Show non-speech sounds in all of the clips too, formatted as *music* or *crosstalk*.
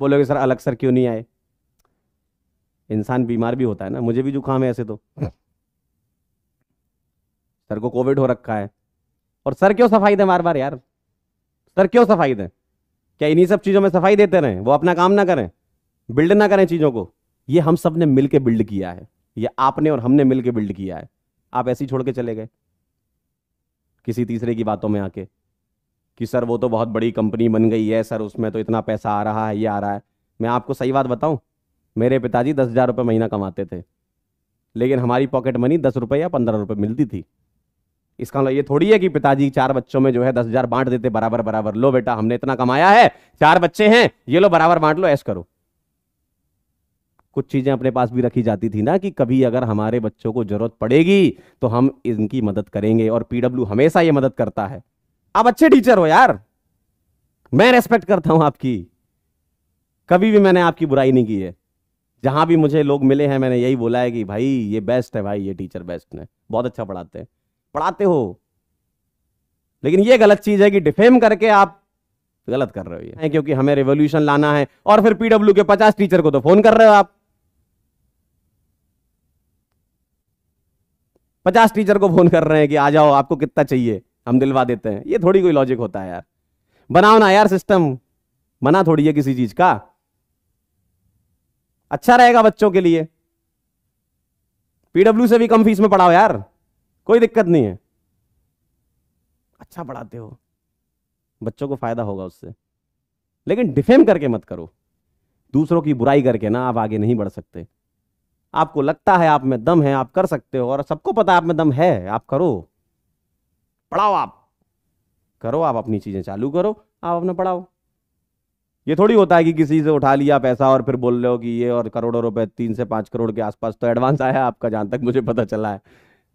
बोलोगे सर अलग सर क्यों नहीं आए इंसान बीमार भी होता है ना मुझे भी जुकाम है ऐसे तो *laughs* सर को कोविड हो रखा है और सर क्यों सफाई दें बार बार यार सर क्यों सफाई दें क्या इन्हीं सब चीज़ों में सफाई देते रहें वो अपना काम ना करें बिल्ड ना करें चीज़ों को ये हम सब ने मिल बिल्ड किया है ये आपने और हमने मिल बिल्ड किया है आप ऐसे ही छोड़ के चले गए किसी तीसरे की बातों में आके कि सर वो तो बहुत बड़ी कंपनी बन गई है सर उसमें तो इतना पैसा आ रहा है ये आ रहा है मैं आपको सही बात बताऊं मेरे पिताजी दस हज़ार रुपये महीना कमाते थे लेकिन हमारी पॉकेट मनी दस रुपये या पंद्रह रुपये मिलती थी इसका मतलब ये थोड़ी है कि पिताजी चार बच्चों में जो है दस हज़ार बांट देते बराबर बराबर लो बेटा हमने इतना कमाया है चार बच्चे हैं ये लो बराबर बांट लो ऐसा करो कुछ चीज़ें अपने पास भी रखी जाती थी ना कि कभी अगर हमारे बच्चों को ज़रूरत पड़ेगी तो हम इनकी मदद करेंगे और पीडब्ल्यू हमेशा ये मदद करता है आप अच्छे टीचर हो यार मैं रेस्पेक्ट करता हूं आपकी कभी भी मैंने आपकी बुराई नहीं की है जहां भी मुझे लोग मिले हैं मैंने यही बोला है कि भाई ये बेस्ट है भाई ये टीचर बेस्ट है बहुत अच्छा पढ़ाते हैं पढ़ाते हो लेकिन ये गलत चीज है कि डिफेम करके आप गलत कर रहे हो ये क्योंकि हमें रेवोल्यूशन लाना है और फिर पीडब्ल्यू के पचास टीचर को तो फोन कर रहे हो आप पचास टीचर को फोन कर रहे हैं कि आ जाओ आपको कितना चाहिए हम दिलवा देते हैं ये थोड़ी कोई लॉजिक होता है यार बनाओ ना यार सिस्टम मना थोड़ी है किसी चीज का अच्छा रहेगा बच्चों के लिए पीडब्ल्यू से भी कम फीस में पढ़ाओ यार कोई दिक्कत नहीं है अच्छा पढ़ाते हो बच्चों को फायदा होगा उससे लेकिन डिफेम करके मत करो दूसरों की बुराई करके ना आप आगे नहीं बढ़ सकते आपको लगता है आप में दम है आप कर सकते हो और सबको पता आप में दम है आप करो पढ़ाओ आप करो आप अपनी चीजें चालू करो आप अपना पढ़ाओ ये थोड़ी होता है कि किसी से उठा लिया पैसा और फिर बोल रहे हो कि ये और करोड़ों रुपए तीन से पांच करोड़ के आसपास तो एडवांस आया आपका जहां तक मुझे पता चला है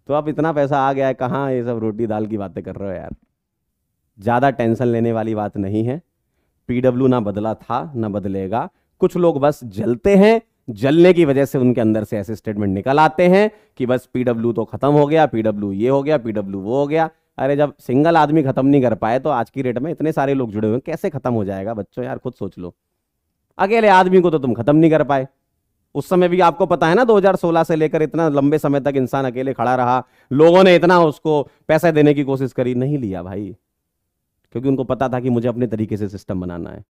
तो आप इतना पैसा आ गया है कहाँ ये सब रोटी दाल की बातें कर रहे हो यार ज़्यादा टेंशन लेने वाली बात नहीं है पीडब्ल्यू ना बदला था ना बदलेगा कुछ लोग बस जलते हैं जलने की वजह से उनके अंदर से ऐसे स्टेटमेंट निकल आते हैं कि बस पीडब्ल्यू तो खत्म हो गया पीडब्ल्यू ये हो गया पीडब्ल्यू वो हो गया अरे जब सिंगल आदमी खत्म नहीं कर पाए तो आज की डेट में इतने सारे लोग जुड़े हुए कैसे खत्म हो जाएगा बच्चों यार खुद सोच लो अकेले आदमी को तो तुम खत्म नहीं कर पाए उस समय भी आपको पता है ना 2016 से लेकर इतना लंबे समय तक इंसान अकेले खड़ा रहा लोगों ने इतना उसको पैसे देने की कोशिश करी नहीं लिया भाई क्योंकि उनको पता था कि मुझे अपने तरीके से सिस्टम बनाना है